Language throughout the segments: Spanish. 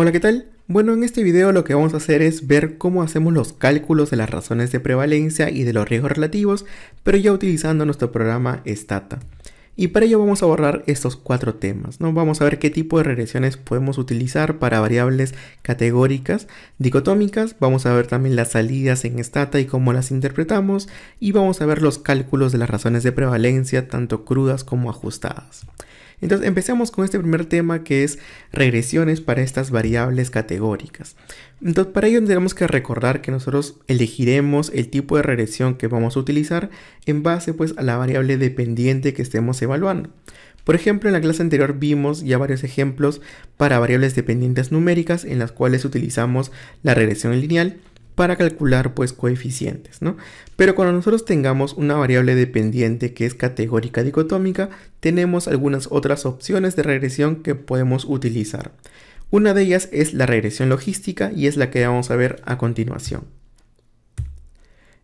Hola, ¿qué tal? Bueno, en este video lo que vamos a hacer es ver cómo hacemos los cálculos de las razones de prevalencia y de los riesgos relativos, pero ya utilizando nuestro programa Stata. Y para ello vamos a abordar estos cuatro temas, Vamos a ver qué tipo de regresiones podemos utilizar para variables categóricas, dicotómicas, vamos a ver también las salidas en Stata y cómo las interpretamos, y vamos a ver los cálculos de las razones de prevalencia, tanto crudas como ajustadas. Entonces empecemos con este primer tema que es regresiones para estas variables categóricas. Entonces para ello tenemos que recordar que nosotros elegiremos el tipo de regresión que vamos a utilizar en base pues a la variable dependiente que estemos evaluando. Por ejemplo, en la clase anterior vimos ya varios ejemplos para variables dependientes numéricas en las cuales utilizamos la regresión lineal para calcular pues coeficientes, ¿no? Pero cuando nosotros tengamos una variable dependiente que es categórica dicotómica, tenemos algunas otras opciones de regresión que podemos utilizar. Una de ellas es la regresión logística y es la que vamos a ver a continuación.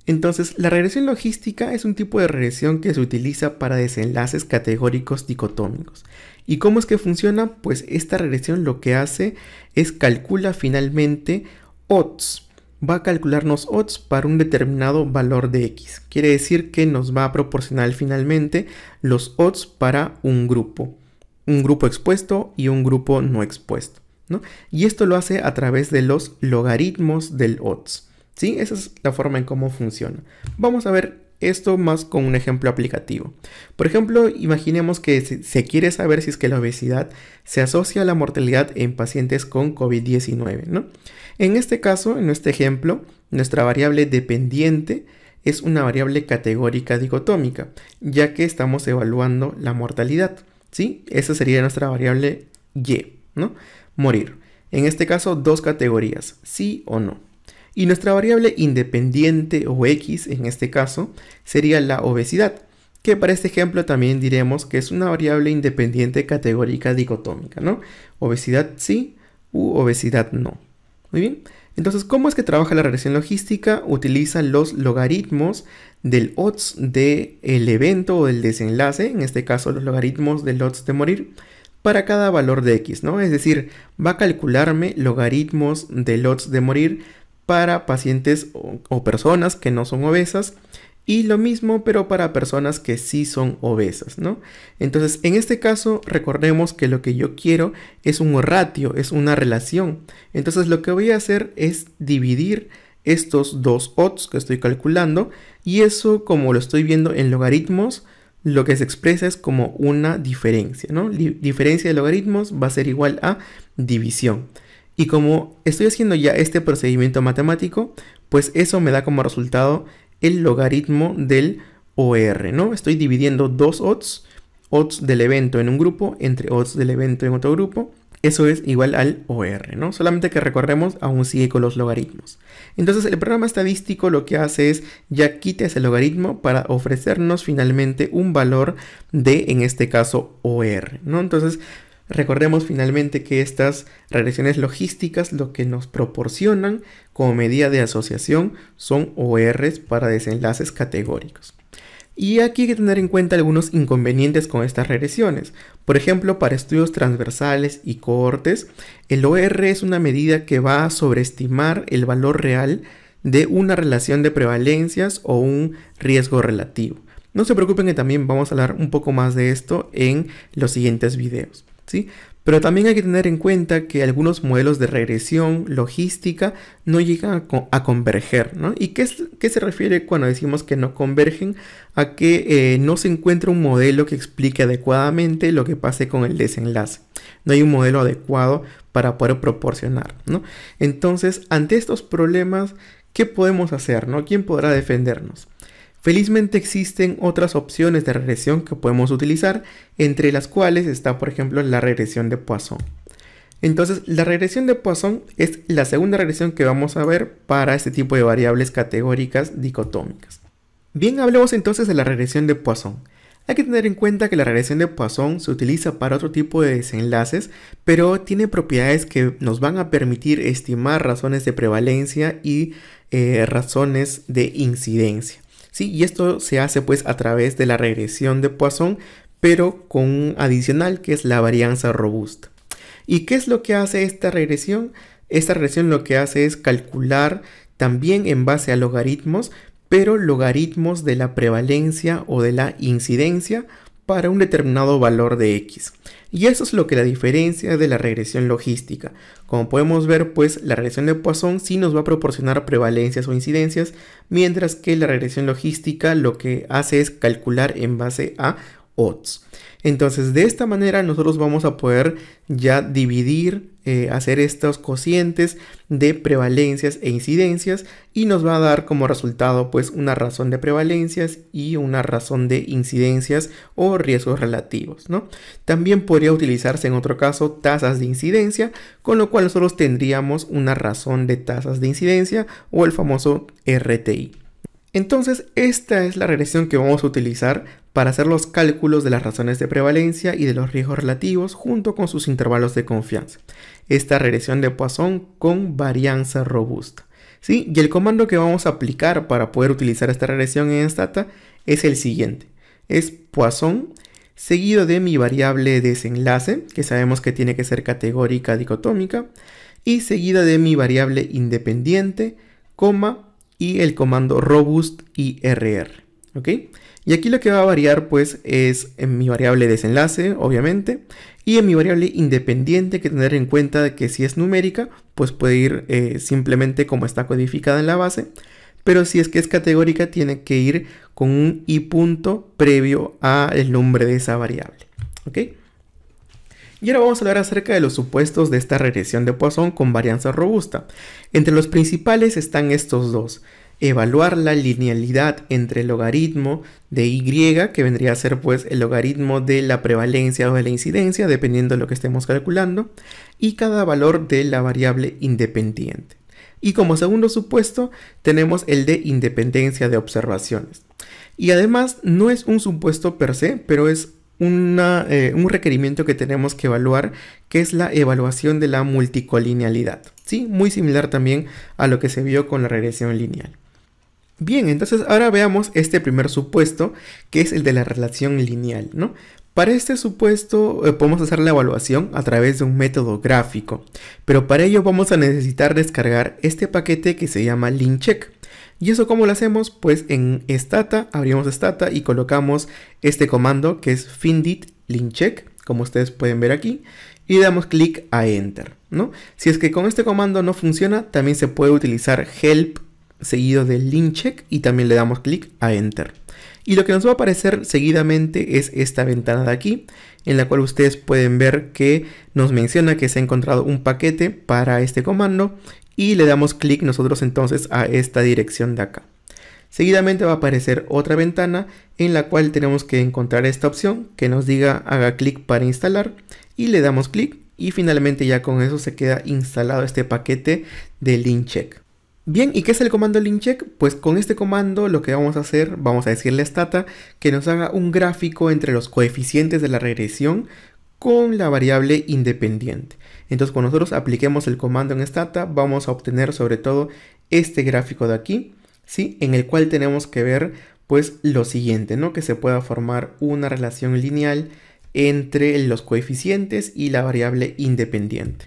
Entonces, la regresión logística es un tipo de regresión que se utiliza para desenlaces categóricos dicotómicos. ¿Y cómo es que funciona? Pues esta regresión lo que hace es calcula finalmente odds, va a calcularnos odds para un determinado valor de x. Quiere decir que nos va a proporcionar finalmente los odds para un grupo. Un grupo expuesto y un grupo no expuesto. ¿no? Y esto lo hace a través de los logaritmos del odds. ¿sí? Esa es la forma en cómo funciona. Vamos a ver esto más con un ejemplo aplicativo. Por ejemplo, imaginemos que se quiere saber si es que la obesidad se asocia a la mortalidad en pacientes con COVID-19, ¿no? En este caso, en este ejemplo, nuestra variable dependiente es una variable categórica dicotómica, ya que estamos evaluando la mortalidad, ¿sí? Esa sería nuestra variable Y, ¿no? Morir. En este caso, dos categorías, sí o no. Y nuestra variable independiente o x en este caso sería la obesidad, que para este ejemplo también diremos que es una variable independiente categórica dicotómica, ¿no? Obesidad sí u obesidad no. Muy bien. Entonces, ¿cómo es que trabaja la regresión logística? Utiliza los logaritmos del odds del el evento o del desenlace, en este caso los logaritmos del odds de morir, para cada valor de x, ¿no? Es decir, va a calcularme logaritmos del odds de morir para pacientes o, personas que no son obesas y lo mismo pero para personas que sí son obesas, ¿no? Entonces, en este caso, recordemos que lo que yo quiero es un ratio, es una relación. Entonces, lo que voy a hacer es dividir estos dos odds que estoy calculando y eso, como lo estoy viendo en logaritmos, lo que se expresa es como una diferencia, ¿no? Diferencia de logaritmos va a ser igual a división. Y como estoy haciendo ya este procedimiento matemático, pues eso me da como resultado el logaritmo del OR, ¿no? Estoy dividiendo dos odds, odds del evento en un grupo entre odds del evento en otro grupo. Eso es igual al OR, ¿no? Solamente que recorremos aún sigue con los logaritmos. Entonces el programa estadístico lo que hace es ya quita ese logaritmo para ofrecernos finalmente un valor de, en este caso, OR, ¿no? Entonces Recordemos finalmente que estas regresiones logísticas lo que nos proporcionan como medida de asociación son ORs para desenlaces categóricos. Y aquí hay que tener en cuenta algunos inconvenientes con estas regresiones. Por ejemplo, para estudios transversales y cohortes, el OR es una medida que va a sobreestimar el valor real de una relación de prevalencias o un riesgo relativo. No se preocupen que también vamos a hablar un poco más de esto en los siguientes videos. Pero también hay que tener en cuenta que algunos modelos de regresión logística no llegan a, converger, ¿Y qué, qué, se refiere cuando decimos que no convergen? A que eh, no se encuentra un modelo que explique adecuadamente lo que pase con el desenlace. No hay un modelo adecuado para poder proporcionar, Entonces, ante estos problemas, ¿qué podemos hacer, no? ¿Quién podrá defendernos? Felizmente existen otras opciones de regresión que podemos utilizar, entre las cuales está por ejemplo la regresión de Poisson. Entonces la regresión de Poisson es la segunda regresión que vamos a ver para este tipo de variables categóricas dicotómicas. Bien, hablemos entonces de la regresión de Poisson. Hay que tener en cuenta que la regresión de Poisson se utiliza para otro tipo de desenlaces, pero tiene propiedades que nos van a permitir estimar razones de prevalencia y eh, razones de incidencia. Y esto se hace pues a través de la regresión de Poisson, pero con un adicional que es la varianza robusta. ¿Y qué es lo que hace esta regresión? Esta regresión lo que hace es calcular también en base a logaritmos, pero logaritmos de la prevalencia o de la incidencia para un determinado valor de x. Y eso es lo que la diferencia de la regresión logística. Como podemos ver, pues la regresión de Poisson sí nos va a proporcionar prevalencias o incidencias, mientras que la regresión logística lo que hace es calcular en base a entonces de esta manera nosotros vamos a poder ya dividir, eh, hacer estos cocientes de prevalencias e incidencias y nos va a dar como resultado pues una razón de prevalencias y una razón de incidencias o riesgos relativos. ¿no? También podría utilizarse en otro caso tasas de incidencia, con lo cual nosotros tendríamos una razón de tasas de incidencia o el famoso RTI. Entonces esta es la regresión que vamos a utilizar para hacer los cálculos de las razones de prevalencia y de los riesgos relativos junto con sus intervalos de confianza. Esta regresión de Poisson con varianza robusta. ¿sí? Y el comando que vamos a aplicar para poder utilizar esta regresión en Stata es el siguiente. Es Poisson seguido de mi variable desenlace, que sabemos que tiene que ser categórica dicotómica, y seguida de mi variable independiente, coma, y el comando robust IRR. ¿ok? Y aquí lo que va a variar pues es en mi variable desenlace, obviamente, y en mi variable independiente que tener en cuenta que si es numérica, pues puede ir eh, simplemente como está codificada en la base, pero si es que es categórica tiene que ir con un i punto previo a el nombre de esa variable, ¿ok? Y ahora vamos a hablar acerca de los supuestos de esta regresión de Poisson con varianza robusta. Entre los principales están estos dos evaluar la linealidad entre el logaritmo de y, que vendría a ser pues el logaritmo de la prevalencia o de la incidencia, dependiendo de lo que estemos calculando, y cada valor de la variable independiente. Y como segundo supuesto, tenemos el de independencia de observaciones. Y además no es un supuesto per se, pero es eh, un requerimiento que tenemos que evaluar, que es la evaluación de la multicolinealidad. ¿sí? Muy similar también a lo que se vio con la regresión lineal. Bien, entonces ahora veamos este primer supuesto, que es el de la relación lineal, ¿no? Para este supuesto eh, podemos hacer la evaluación a través de un método gráfico, pero para ello vamos a necesitar descargar este paquete que se llama LinCheck. ¿Y eso cómo lo hacemos? Pues en Stata, abrimos Stata y colocamos este comando que es findit lincheck, como ustedes pueden ver aquí, y damos clic a Enter, ¿no? Si es que con este comando no funciona, también se puede utilizar help seguido del link check y también le damos clic a enter. Y lo que nos va a aparecer seguidamente es esta ventana de aquí, en la cual ustedes pueden ver que nos menciona que se ha encontrado un paquete para este comando y le damos clic nosotros entonces a esta dirección de acá. Seguidamente va a aparecer otra ventana en la cual tenemos que encontrar esta opción que nos diga haga clic para instalar y le damos clic y finalmente ya con eso se queda instalado este paquete de link check. Bien, ¿y qué es el comando lincheck? Pues con este comando lo que vamos a hacer, vamos a decirle a Stata que nos haga un gráfico entre los coeficientes de la regresión con la variable independiente. Entonces cuando nosotros apliquemos el comando en Stata vamos a obtener sobre todo este gráfico de aquí, ¿sí? En el cual tenemos que ver pues lo siguiente, ¿no? Que se pueda formar una relación lineal entre los coeficientes y la variable independiente.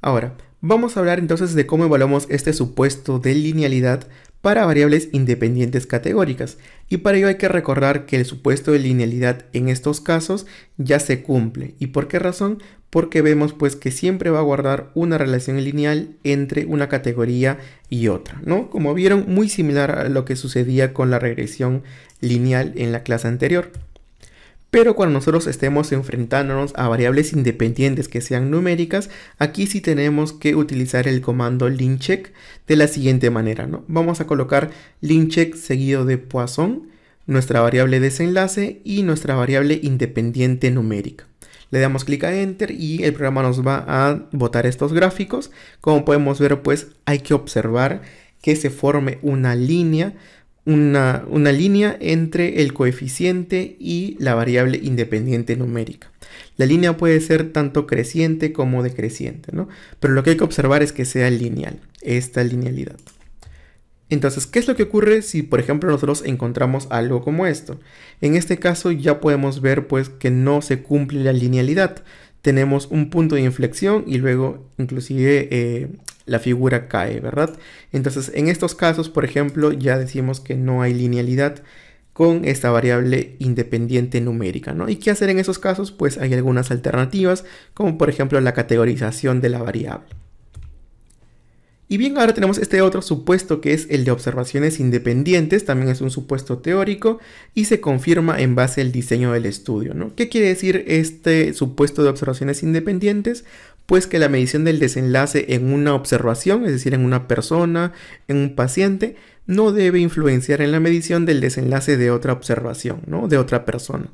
Ahora, Vamos a hablar entonces de cómo evaluamos este supuesto de linealidad para variables independientes categóricas. Y para ello hay que recordar que el supuesto de linealidad en estos casos ya se cumple. ¿Y por qué razón? Porque vemos pues que siempre va a guardar una relación lineal entre una categoría y otra, ¿no? Como vieron, muy similar a lo que sucedía con la regresión lineal en la clase anterior. Pero cuando nosotros estemos enfrentándonos a variables independientes que sean numéricas, aquí sí tenemos que utilizar el comando lincheck de la siguiente manera. ¿no? Vamos a colocar lincheck seguido de Poisson, nuestra variable desenlace y nuestra variable independiente numérica. Le damos clic a Enter y el programa nos va a botar estos gráficos. Como podemos ver, pues hay que observar que se forme una línea una, línea entre el coeficiente y la variable independiente numérica. La línea puede ser tanto creciente como decreciente, ¿no? Pero lo que hay que observar es que sea lineal, esta linealidad. Entonces, ¿qué es lo que ocurre si, por ejemplo, nosotros encontramos algo como esto? En este caso ya podemos ver pues que no se cumple la linealidad. Tenemos un punto de inflexión y luego inclusive eh, la figura cae, ¿verdad? Entonces, en estos casos, por ejemplo, ya decimos que no hay linealidad con esta variable independiente numérica, ¿no? ¿Y qué hacer en esos casos? Pues hay algunas alternativas, como por ejemplo la categorización de la variable. Y bien, ahora tenemos este otro supuesto que es el de observaciones independientes, también es un supuesto teórico y se confirma en base al diseño del estudio, ¿no? ¿Qué quiere decir este supuesto de observaciones independientes? pues que la medición del desenlace en una observación, es decir, en una persona, en un paciente, no debe influenciar en la medición del desenlace de otra observación, ¿no? De otra persona.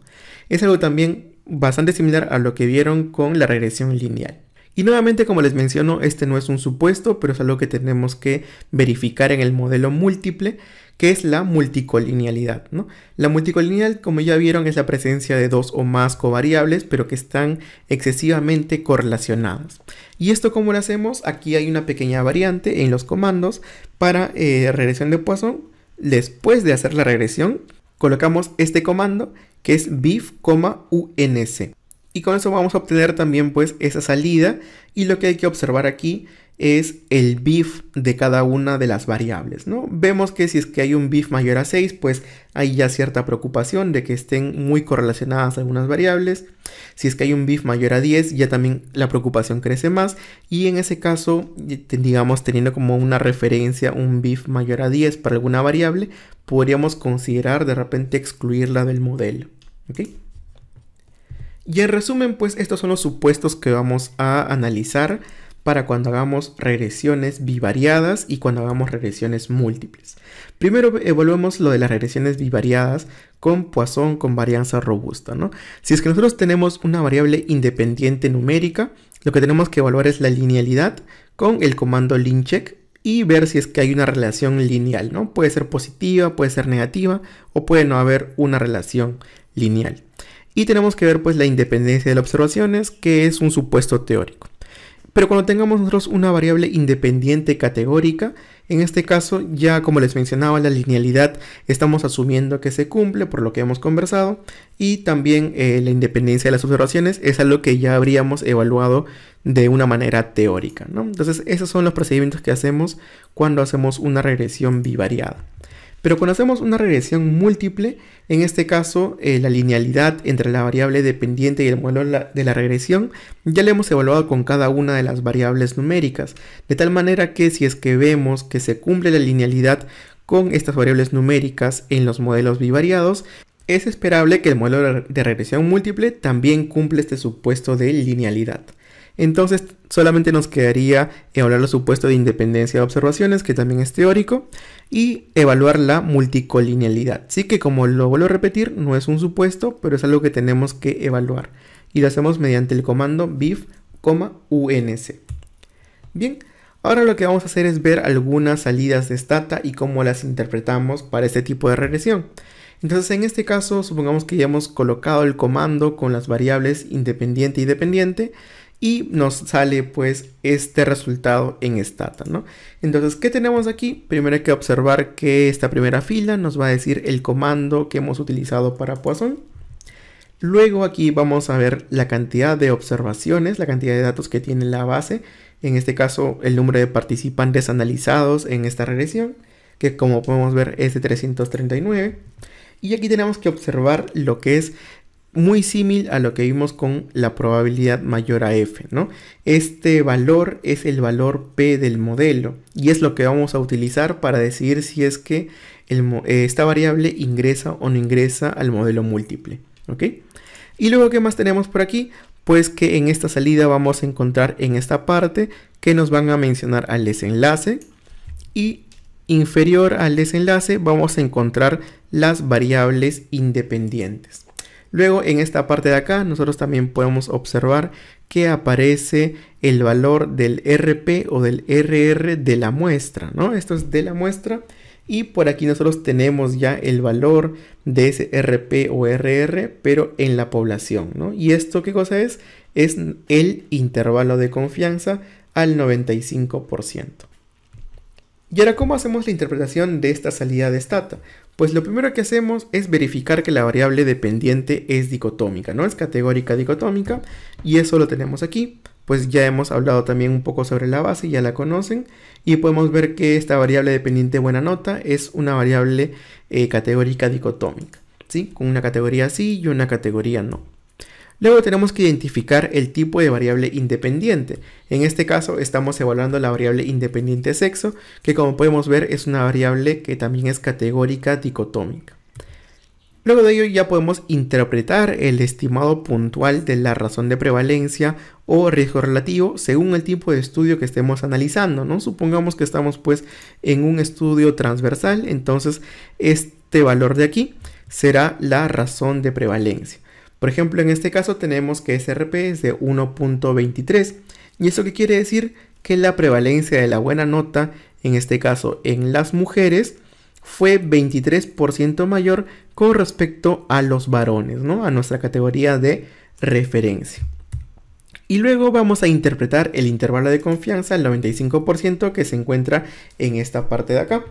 Es algo también bastante similar a lo que vieron con la regresión lineal. Y nuevamente, como les menciono, este no es un supuesto, pero es algo que tenemos que verificar en el modelo múltiple, que es la multicolinealidad. ¿no? La multicolineal, como ya vieron, es la presencia de dos o más covariables, pero que están excesivamente correlacionadas. ¿Y esto cómo lo hacemos? Aquí hay una pequeña variante en los comandos para eh, regresión de Poisson. Después de hacer la regresión, colocamos este comando que es bif, unc. Y con eso vamos a obtener también pues esa salida y lo que hay que observar aquí es el bif de cada una de las variables, ¿no? Vemos que si es que hay un bif mayor a 6, pues hay ya cierta preocupación de que estén muy correlacionadas algunas variables. Si es que hay un bif mayor a 10, ya también la preocupación crece más. Y en ese caso, digamos, teniendo como una referencia un bif mayor a 10 para alguna variable, podríamos considerar de repente excluirla del modelo, ¿ok? Y en resumen, pues estos son los supuestos que vamos a analizar para cuando hagamos regresiones bivariadas y cuando hagamos regresiones múltiples. Primero evaluemos eh, lo de las regresiones bivariadas con Poisson con varianza robusta. ¿no? Si es que nosotros tenemos una variable independiente numérica, lo que tenemos que evaluar es la linealidad con el comando lincheck y ver si es que hay una relación lineal. ¿no? Puede ser positiva, puede ser negativa o puede no haber una relación lineal. Y tenemos que ver pues la independencia de las observaciones, que es un supuesto teórico. Pero cuando tengamos nosotros una variable independiente categórica, en este caso ya como les mencionaba la linealidad estamos asumiendo que se cumple por lo que hemos conversado y también eh, la independencia de las observaciones es algo que ya habríamos evaluado de una manera teórica. Entonces esos son los procedimientos que hacemos cuando hacemos una regresión bivariada. Pero cuando hacemos una regresión múltiple, en este caso eh, la linealidad entre la variable dependiente y el modelo de la regresión, ya la hemos evaluado con cada una de las variables numéricas, de tal manera que si es que vemos que se cumple la linealidad con estas variables numéricas en los modelos bivariados, es esperable que el modelo de regresión múltiple también cumple este supuesto de linealidad. Entonces solamente nos quedaría evaluar los supuestos de independencia de observaciones, que también es teórico, y evaluar la multicolinealidad. Sí que como lo vuelvo a repetir, no es un supuesto, pero es algo que tenemos que evaluar. Y lo hacemos mediante el comando bif, unc. Bien, ahora lo que vamos a hacer es ver algunas salidas de stata y cómo las interpretamos para este tipo de regresión. Entonces en este caso supongamos que ya hemos colocado el comando con las variables independiente y dependiente y nos sale pues este resultado en Stata, ¿no? Entonces, ¿qué tenemos aquí? Primero hay que observar que esta primera fila nos va a decir el comando que hemos utilizado para Poisson. Luego aquí vamos a ver la cantidad de observaciones, la cantidad de datos que tiene la base, en este caso el número de participantes analizados en esta regresión, que como podemos ver es de 339. Y aquí tenemos que observar lo que es muy similar a lo que vimos con la probabilidad mayor a f, ¿no? Este valor es el valor p del modelo y es lo que vamos a utilizar para decidir si es que eh, esta variable ingresa o no ingresa al modelo múltiple, ¿ok? Y luego, ¿qué más tenemos por aquí? Pues que en esta salida vamos a encontrar en esta parte que nos van a mencionar al desenlace y inferior al desenlace vamos a encontrar las variables independientes. Luego en esta parte de acá nosotros también podemos observar que aparece el valor del RP o del RR de la muestra, ¿no? Esto es de la muestra y por aquí nosotros tenemos ya el valor de ese RP o RR, pero en la población, ¿no? ¿Y esto qué cosa es? Es el intervalo de confianza al 95%. Y ahora, ¿cómo hacemos la interpretación de esta salida de Stata? Pues lo primero que hacemos es verificar que la variable dependiente es dicotómica, ¿no? Es categórica dicotómica y eso lo tenemos aquí. Pues ya hemos hablado también un poco sobre la base, ya la conocen. Y podemos ver que esta variable dependiente buena nota es una variable eh, categórica dicotómica, ¿sí? Con una categoría sí y una categoría no. Luego tenemos que identificar el tipo de variable independiente. En este caso estamos evaluando la variable independiente sexo, que como podemos ver es una variable que también es categórica dicotómica. Luego de ello ya podemos interpretar el estimado puntual de la razón de prevalencia o riesgo relativo según el tipo de estudio que estemos analizando, ¿no? Supongamos que estamos pues en un estudio transversal, entonces este valor de aquí será la razón de prevalencia. Por ejemplo, en este caso tenemos que SRP es de 1.23 y eso qué quiere decir que la prevalencia de la buena nota, en este caso en las mujeres, fue 23% mayor con respecto a los varones, ¿no? A nuestra categoría de referencia. Y luego vamos a interpretar el intervalo de confianza, el 95% que se encuentra en esta parte de acá.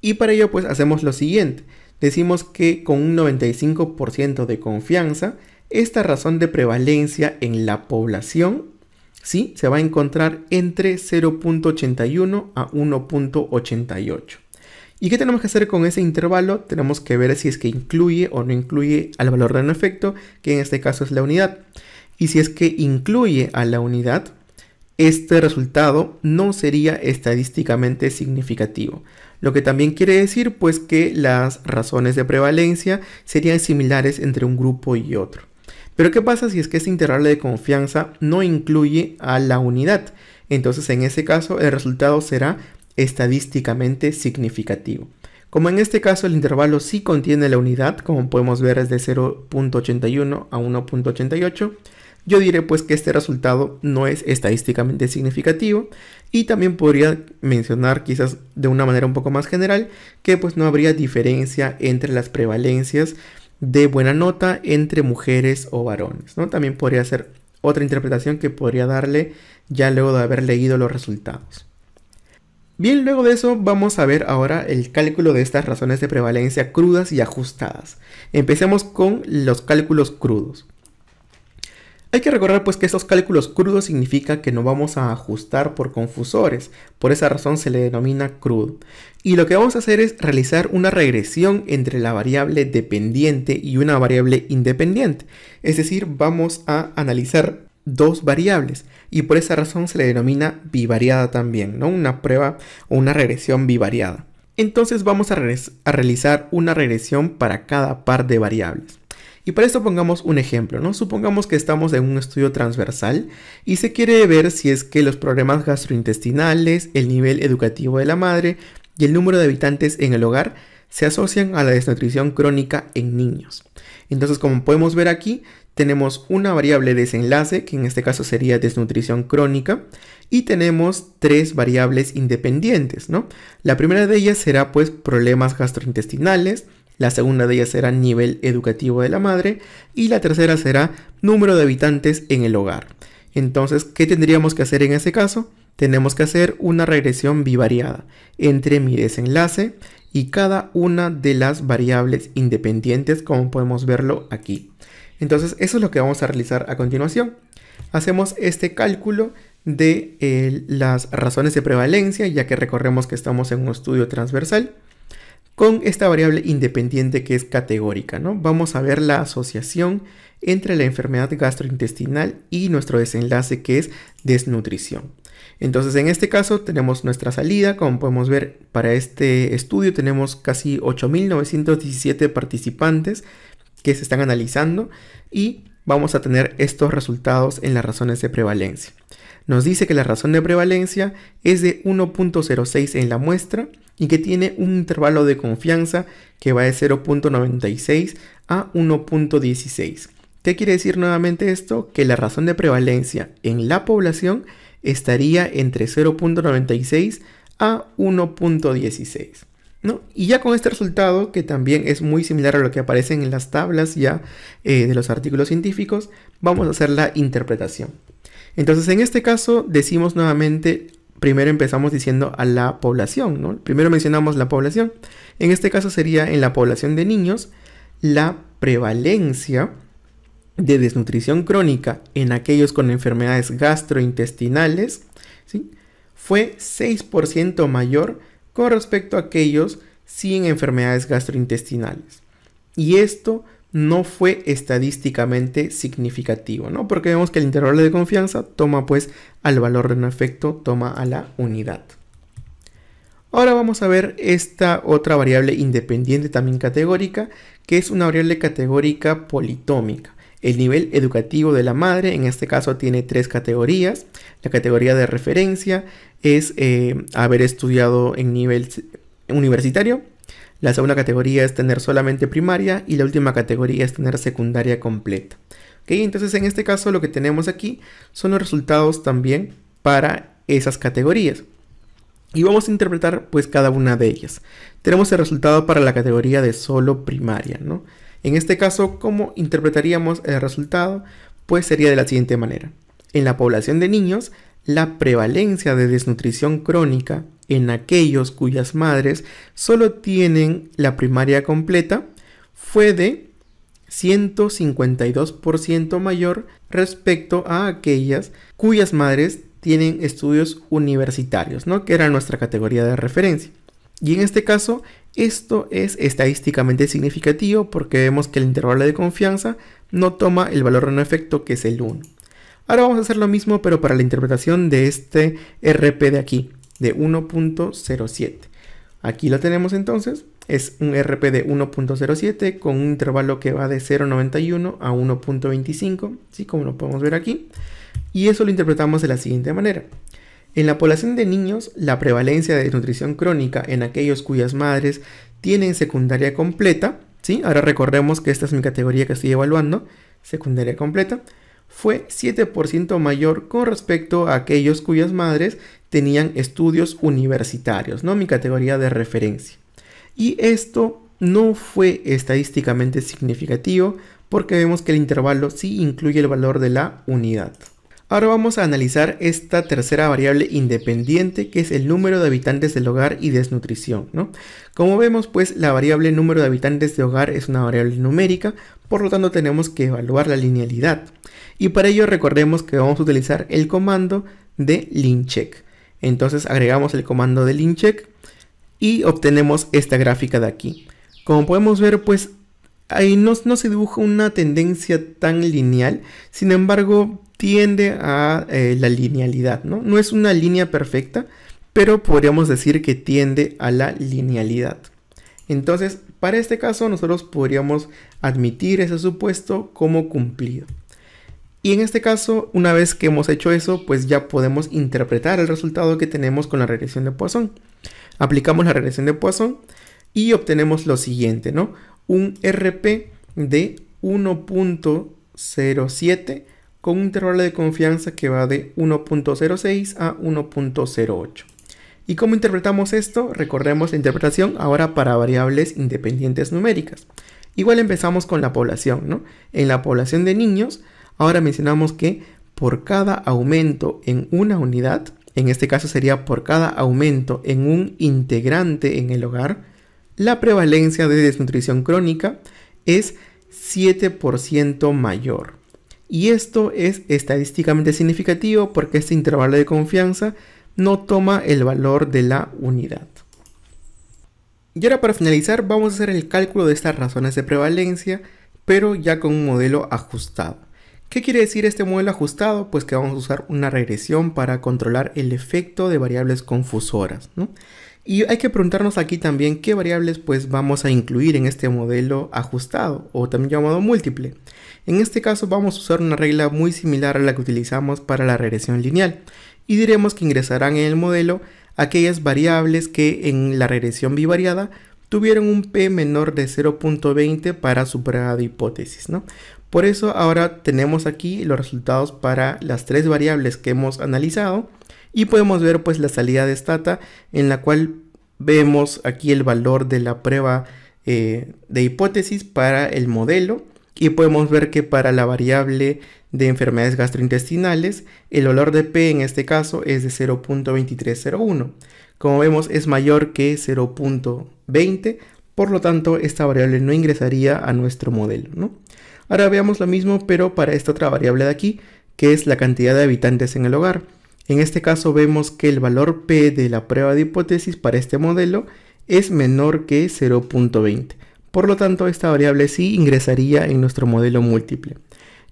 Y para ello pues hacemos lo siguiente decimos que con un 95% de confianza, esta razón de prevalencia en la población ¿sí? se va a encontrar entre 0.81 a 1.88. ¿Y qué tenemos que hacer con ese intervalo? Tenemos que ver si es que incluye o no incluye al valor de un efecto, que en este caso es la unidad. Y si es que incluye a la unidad, este resultado no sería estadísticamente significativo. Lo que también quiere decir pues que las razones de prevalencia serían similares entre un grupo y otro. Pero ¿qué pasa si es que este intervalo de confianza no incluye a la unidad? Entonces en ese caso el resultado será estadísticamente significativo. Como en este caso el intervalo sí contiene la unidad, como podemos ver es de 0.81 a 1.88, yo diré pues que este resultado no es estadísticamente significativo y también podría mencionar quizás de una manera un poco más general que pues no habría diferencia entre las prevalencias de buena nota entre mujeres o varones, ¿no? También podría ser otra interpretación que podría darle ya luego de haber leído los resultados. Bien, luego de eso vamos a ver ahora el cálculo de estas razones de prevalencia crudas y ajustadas. Empecemos con los cálculos crudos. Hay que recordar pues que estos cálculos crudos significa que no vamos a ajustar por confusores, por esa razón se le denomina crudo. Y lo que vamos a hacer es realizar una regresión entre la variable dependiente y una variable independiente, es decir, vamos a analizar dos variables y por esa razón se le denomina bivariada también, ¿no? Una prueba o una regresión bivariada. Entonces vamos a realizar una regresión para cada par de variables. Y para esto pongamos un ejemplo, ¿no? Supongamos que estamos en un estudio transversal y se quiere ver si es que los problemas gastrointestinales, el nivel educativo de la madre y el número de habitantes en el hogar se asocian a la desnutrición crónica en niños. Entonces, como podemos ver aquí, tenemos una variable desenlace, que en este caso sería desnutrición crónica, y tenemos tres variables independientes, ¿no? La primera de ellas será pues problemas gastrointestinales, la segunda de ellas será nivel educativo de la madre. Y la tercera será número de habitantes en el hogar. Entonces, ¿qué tendríamos que hacer en ese caso? Tenemos que hacer una regresión bivariada entre mi desenlace y cada una de las variables independientes como podemos verlo aquí. Entonces, eso es lo que vamos a realizar a continuación. Hacemos este cálculo de eh, las razones de prevalencia, ya que recorremos que estamos en un estudio transversal con esta variable independiente que es categórica, ¿no? Vamos a ver la asociación entre la enfermedad gastrointestinal y nuestro desenlace que es desnutrición. Entonces en este caso tenemos nuestra salida, como podemos ver para este estudio tenemos casi 8.917 participantes que se están analizando y vamos a tener estos resultados en las razones de prevalencia. Nos dice que la razón de prevalencia es de 1.06 en la muestra y que tiene un intervalo de confianza que va de 0.96 a 1.16. ¿Qué quiere decir nuevamente esto? Que la razón de prevalencia en la población estaría entre 0.96 a 1.16. Y ya con este resultado, que también es muy similar a lo que aparece en las tablas ya eh, de los artículos científicos, vamos a hacer la interpretación. Entonces, en este caso, decimos nuevamente, primero empezamos diciendo a la población, ¿no? Primero mencionamos la población. En este caso sería en la población de niños, la prevalencia de desnutrición crónica en aquellos con enfermedades gastrointestinales, ¿sí? Fue 6% mayor con respecto a aquellos sin enfermedades gastrointestinales. Y esto no fue estadísticamente significativo, ¿no? Porque vemos que el intervalo de confianza toma pues al valor de un efecto, toma a la unidad. Ahora vamos a ver esta otra variable independiente también categórica, que es una variable categórica politómica. El nivel educativo de la madre, en este caso, tiene tres categorías. La categoría de referencia es eh, haber estudiado en nivel universitario. La segunda categoría es tener solamente primaria y la última categoría es tener secundaria completa. ¿Ok? Entonces, en este caso, lo que tenemos aquí son los resultados también para esas categorías. Y vamos a interpretar pues cada una de ellas. Tenemos el resultado para la categoría de solo primaria, ¿no? En este caso, ¿cómo interpretaríamos el resultado? Pues sería de la siguiente manera. En la población de niños, la prevalencia de desnutrición crónica en aquellos cuyas madres solo tienen la primaria completa fue de 152% mayor respecto a aquellas cuyas madres tienen estudios universitarios, ¿no? que era nuestra categoría de referencia. Y en este caso, esto es estadísticamente significativo porque vemos que el intervalo de confianza no toma el valor no efecto que es el 1. Ahora vamos a hacer lo mismo pero para la interpretación de este RP de aquí, de 1.07. Aquí lo tenemos entonces, es un RP de 1.07 con un intervalo que va de 0.91 a 1.25, así como lo podemos ver aquí. Y eso lo interpretamos de la siguiente manera. En la población de niños, la prevalencia de desnutrición crónica en aquellos cuyas madres tienen secundaria completa, ¿sí? ahora recordemos que esta es mi categoría que estoy evaluando, secundaria completa, fue 7% mayor con respecto a aquellos cuyas madres tenían estudios universitarios, ¿no? mi categoría de referencia. Y esto no fue estadísticamente significativo porque vemos que el intervalo sí incluye el valor de la unidad. Ahora vamos a analizar esta tercera variable independiente que es el número de habitantes del hogar y desnutrición. Como vemos pues la variable número de habitantes de hogar es una variable numérica, por lo tanto tenemos que evaluar la linealidad. Y para ello recordemos que vamos a utilizar el comando de lincheck. Entonces agregamos el comando de lincheck y obtenemos esta gráfica de aquí. Como podemos ver pues ahí no, no se dibuja una tendencia tan lineal, sin embargo tiende a eh, la linealidad, ¿no? No es una línea perfecta, pero podríamos decir que tiende a la linealidad. Entonces, para este caso, nosotros podríamos admitir ese supuesto como cumplido. Y en este caso, una vez que hemos hecho eso, pues ya podemos interpretar el resultado que tenemos con la regresión de Poisson. Aplicamos la regresión de Poisson y obtenemos lo siguiente, ¿no? Un RP de 1.07 con un intervalo de confianza que va de 1.06 a 1.08. ¿Y cómo interpretamos esto? Recorremos la interpretación ahora para variables independientes numéricas. Igual empezamos con la población, ¿no? En la población de niños, ahora mencionamos que por cada aumento en una unidad, en este caso sería por cada aumento en un integrante en el hogar, la prevalencia de desnutrición crónica es 7% mayor. Y esto es estadísticamente significativo porque este intervalo de confianza no toma el valor de la unidad. Y ahora para finalizar vamos a hacer el cálculo de estas razones de prevalencia, pero ya con un modelo ajustado. ¿Qué quiere decir este modelo ajustado? Pues que vamos a usar una regresión para controlar el efecto de variables confusoras. Y hay que preguntarnos aquí también qué variables pues vamos a incluir en este modelo ajustado o también llamado múltiple. En este caso vamos a usar una regla muy similar a la que utilizamos para la regresión lineal y diremos que ingresarán en el modelo aquellas variables que en la regresión bivariada tuvieron un p menor de 0.20 para su hipótesis. ¿no? Por eso ahora tenemos aquí los resultados para las tres variables que hemos analizado y podemos ver pues la salida de Stata en la cual vemos aquí el valor de la prueba eh, de hipótesis para el modelo y podemos ver que para la variable de enfermedades gastrointestinales el valor de P en este caso es de 0.2301. Como vemos es mayor que 0.20, por lo tanto esta variable no ingresaría a nuestro modelo. ¿no? Ahora veamos lo mismo pero para esta otra variable de aquí que es la cantidad de habitantes en el hogar. En este caso vemos que el valor P de la prueba de hipótesis para este modelo es menor que 0.20. Por lo tanto, esta variable sí ingresaría en nuestro modelo múltiple.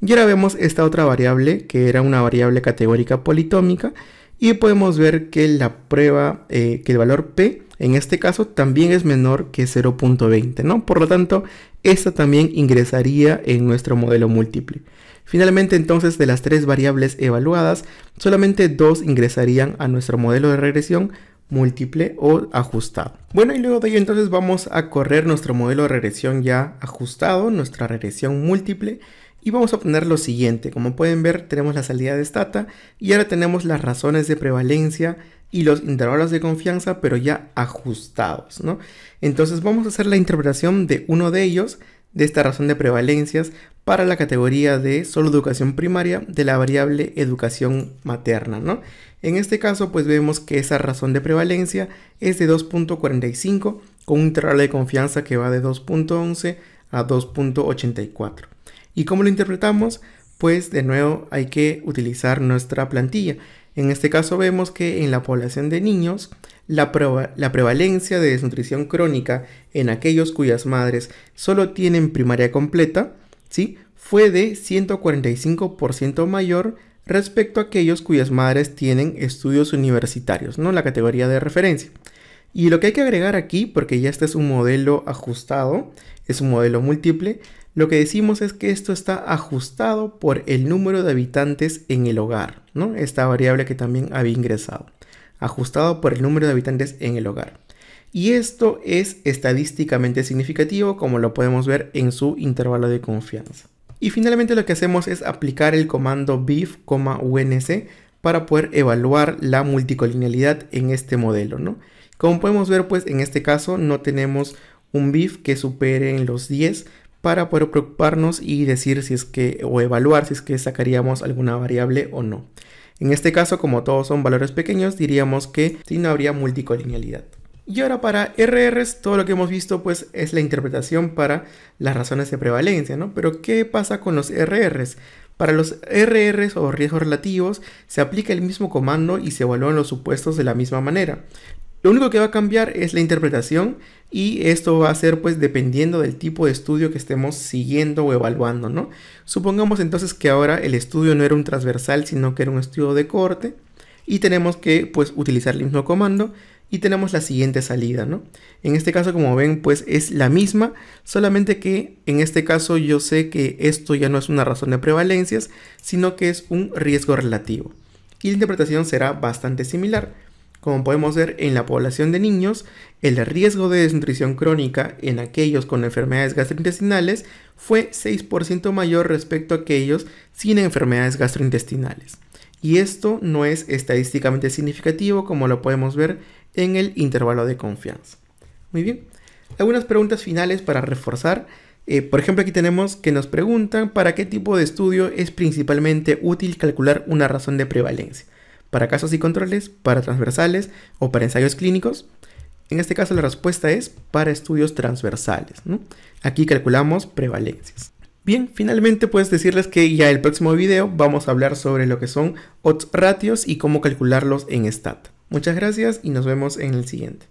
Y ahora vemos esta otra variable, que era una variable categórica politómica, y podemos ver que la prueba, eh, que el valor P en este caso también es menor que 0.20, ¿no? Por lo tanto, esta también ingresaría en nuestro modelo múltiple. Finalmente, entonces, de las tres variables evaluadas, solamente dos ingresarían a nuestro modelo de regresión múltiple o ajustado. Bueno, y luego de ello entonces vamos a correr nuestro modelo de regresión ya ajustado, nuestra regresión múltiple, y vamos a obtener lo siguiente. Como pueden ver, tenemos la salida de stata y ahora tenemos las razones de prevalencia y los intervalos de confianza, pero ya ajustados, ¿no? Entonces vamos a hacer la interpretación de uno de ellos, de esta razón de prevalencias, para la categoría de solo educación primaria de la variable educación materna, ¿no? En este caso, pues vemos que esa razón de prevalencia es de 2.45 con un intervalo de confianza que va de 2.11 a 2.84. ¿Y cómo lo interpretamos? Pues de nuevo hay que utilizar nuestra plantilla. En este caso vemos que en la población de niños, la, prevalencia de desnutrición crónica en aquellos cuyas madres solo tienen primaria completa, ¿sí? fue de 145% mayor respecto a aquellos cuyas madres tienen estudios universitarios, ¿no? La categoría de referencia. Y lo que hay que agregar aquí, porque ya este es un modelo ajustado, es un modelo múltiple, lo que decimos es que esto está ajustado por el número de habitantes en el hogar esta variable que también había ingresado, ajustado por el número de habitantes en el hogar. Y esto es estadísticamente significativo como lo podemos ver en su intervalo de confianza. Y finalmente lo que hacemos es aplicar el comando bif, unc para poder evaluar la multicolinealidad en este modelo, ¿no? Como podemos ver, pues en este caso no tenemos un BIF que supere en los 10 para poder preocuparnos y decir si es que o evaluar si es que sacaríamos alguna variable o no. En este caso, como todos son valores pequeños, diríamos que si no habría multicolinealidad. Y ahora para RRs, todo lo que hemos visto pues es la interpretación para las razones de prevalencia, ¿no? Pero ¿qué pasa con los RRs? Para los RR o riesgos relativos se aplica el mismo comando y se evalúan los supuestos de la misma manera. Lo único que va a cambiar es la interpretación y esto va a ser pues dependiendo del tipo de estudio que estemos siguiendo o evaluando, ¿no? Supongamos entonces que ahora el estudio no era un transversal, sino que era un estudio de corte y tenemos que pues utilizar el mismo comando y tenemos la siguiente salida, ¿no? En este caso, como ven, pues es la misma, solamente que en este caso yo sé que esto ya no es una razón de prevalencias, sino que es un riesgo relativo. Y la interpretación será bastante similar. Como podemos ver, en la población de niños, el riesgo de desnutrición crónica en aquellos con enfermedades gastrointestinales fue 6% mayor respecto a aquellos sin enfermedades gastrointestinales. Y esto no es estadísticamente significativo como lo podemos ver en el intervalo de confianza. Muy bien, algunas preguntas finales para reforzar. Eh, por ejemplo, aquí tenemos que nos preguntan para qué tipo de estudio es principalmente útil calcular una razón de prevalencia para casos y controles, para transversales o para ensayos clínicos? En este caso la respuesta es para estudios transversales. Aquí calculamos prevalencias. Bien, finalmente puedes decirles que ya el próximo video vamos a hablar sobre lo que son odds ratios y cómo calcularlos en STAT. Muchas gracias y nos vemos en el siguiente.